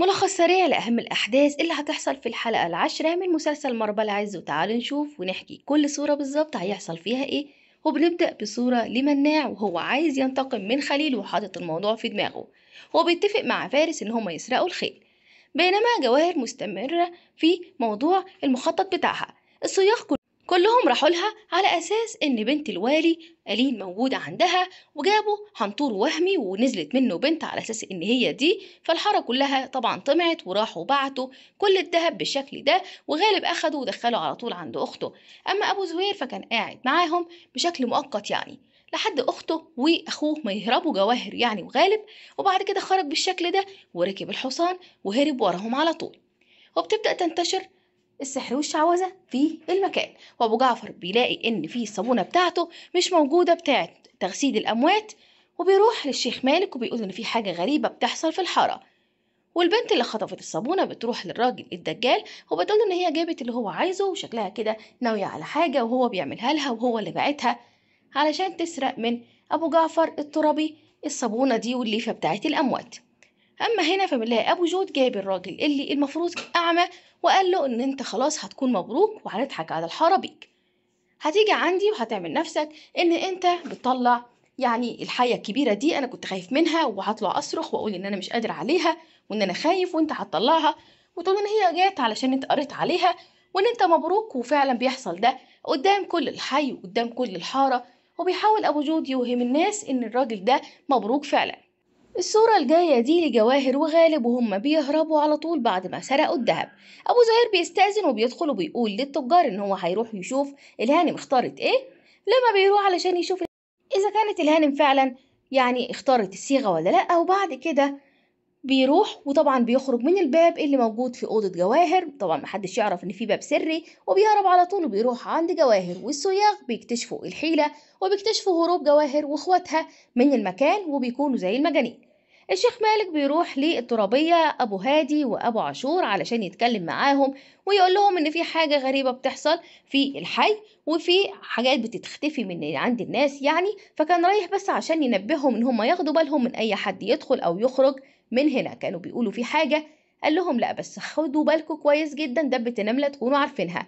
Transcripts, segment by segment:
ملخص سريع لأهم الأحداث اللي هتحصل في الحلقة العاشرة من مسلسل مربى العز وتعالوا نشوف ونحكي كل صورة بالظبط هيحصل فيها إيه وبنبدأ بصورة لمناع وهو عايز ينتقم من خليل وحاطط الموضوع في دماغه هو بيتفق مع فارس إن هما يسرقوا الخيل بينما جواهر مستمرة في موضوع المخطط بتاعها الصياح كلهم راحوا لها على أساس إن بنت الوالي ألين موجودة عندها وجابوا حنطور وهمي ونزلت منه بنت على أساس إن هي دي فالحارة كلها طبعا طمعت وراحوا بعتوا كل الذهب بالشكل ده وغالب أخده ودخله على طول عند أخته أما أبو زهير فكان قاعد معاهم بشكل مؤقت يعني لحد أخته وأخوه ما يهربوا جواهر يعني وغالب وبعد كده خرج بالشكل ده وركب الحصان وهرب وراهم على طول وبتبدأ تنتشر السحر والشعوذة في المكان وأبو جعفر بيلاقي إن في الصابونة بتاعته مش موجودة بتاعة تغسيل الأموات وبيروح للشيخ مالك وبيقول إن في حاجة غريبة بتحصل في الحارة والبنت اللي خطفت الصابونة بتروح للراجل الدجال وبتقول إن هي جابت اللي هو عايزه وشكلها كده ناوية على حاجة وهو بيعملها لها وهو اللي باعتها علشان تسرق من أبو جعفر الترابي الصابونة دي والليفة بتاعت الأموات أما هنا فبنلاقي أبو جود جايب الراجل اللي المفروض أعمى وقال له إن أنت خلاص هتكون مبروك وهنضحك على الحارة بيك هتيجي عندي وهتعمل نفسك إن أنت بتطلع يعني الحية الكبيرة دي أنا كنت خايف منها وهطلع أصرخ وأقول إن أنا مش قادر عليها وإن أنا خايف وأنت هتطلعها وتقول إن هي جات علشان أنت قريت عليها وإن أنت مبروك وفعلا بيحصل ده قدام كل الحي وقدام كل الحارة وبيحاول أبو جود يوهم الناس إن الراجل ده مبروك فعلا الصورة الجاية دي لجواهر وغالب وهم بيهربوا على طول بعد ما سرقوا الذهب أبو زهير بيستأذن وبيدخل وبيقول للتجار إن هو هيروح يشوف الهانم اختارت إيه لما بيروح علشان يشوف إذا كانت الهانم فعلا يعني اختارت الصيغة ولا لأ وبعد كده بيروح وطبعا بيخرج من الباب اللي موجود في اوضه جواهر طبعا محدش يعرف ان في باب سري وبيهرب على طول وبيروح عند جواهر والصياغ بيكتشفوا الحيله وبيكتشفوا هروب جواهر واخواتها من المكان وبيكونوا زي المجانين الشيخ مالك بيروح للترابيه ابو هادي وابو عاشور علشان يتكلم معاهم ويقول لهم ان في حاجه غريبه بتحصل في الحي وفي حاجات بتختفي من عند الناس يعني فكان رايح بس عشان ينبههم ان هم ياخدوا بالهم من اي حد يدخل او يخرج من هنا كانوا بيقولوا في حاجة قال لهم لا بس خدوا بالكم كويس جدا دبة النملة تكونوا عارفينها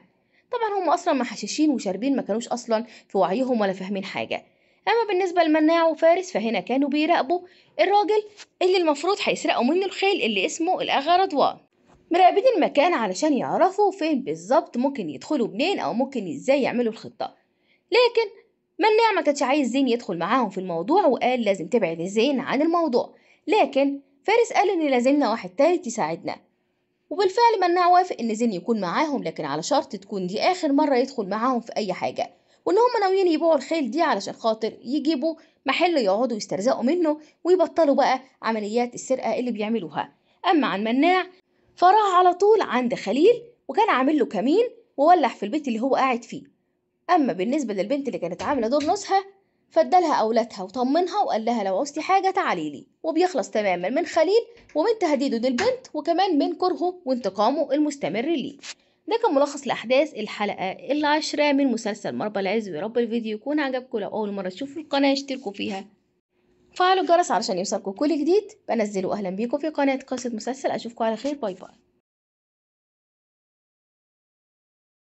طبعا هم أصلا محششين وشاربين ما كانوش أصلا في وعيهم ولا فاهمين حاجة أما بالنسبة لمناع وفارس فهنا كانوا بيراقبوا الراجل اللي المفروض هيسرقوا منه الخيل اللي اسمه الأغا رضوان مراقبين المكان علشان يعرفوا فين بالظبط ممكن يدخلوا منين أو ممكن إزاي يعملوا الخطة لكن مناع ما كانش عايز زين يدخل معاهم في الموضوع وقال لازم تبعد زين عن الموضوع لكن فارس قال إن لازمنا واحد تالت يساعدنا وبالفعل مناع وافق إن زين يكون معاهم لكن على شرط تكون دي آخر مرة يدخل معاهم في أي حاجة وإن هما ناويين يبيعوا الخيل دي علشان خاطر يجيبوا محل يقعدوا يسترزقوا منه ويبطلوا بقى عمليات السرقة اللي بيعملوها أما عن مناع فراح على طول عند خليل وكان عامل له كمين وولع في البيت اللي هو قاعد فيه أما بالنسبة للبنت اللي كانت عاملة دور نصها فادالها أولادها وطمنها وقال لها لو عوزتي حاجة تعالي لي وبيخلص تماما من خليل ومن تهديده للبنت وكمان من كرهه وانتقامه المستمر ليه ده كان ملخص لأحداث الحلقة العاشرة من مسلسل مربى العز ويا رب الفيديو يكون عجبكم لو أول مرة تشوفوا القناة اشتركوا فيها فعلوا الجرس علشان يوصلكوا كل جديد بنزله أهلا بيكم في قناة قصة مسلسل أشوفكم على خير باي باي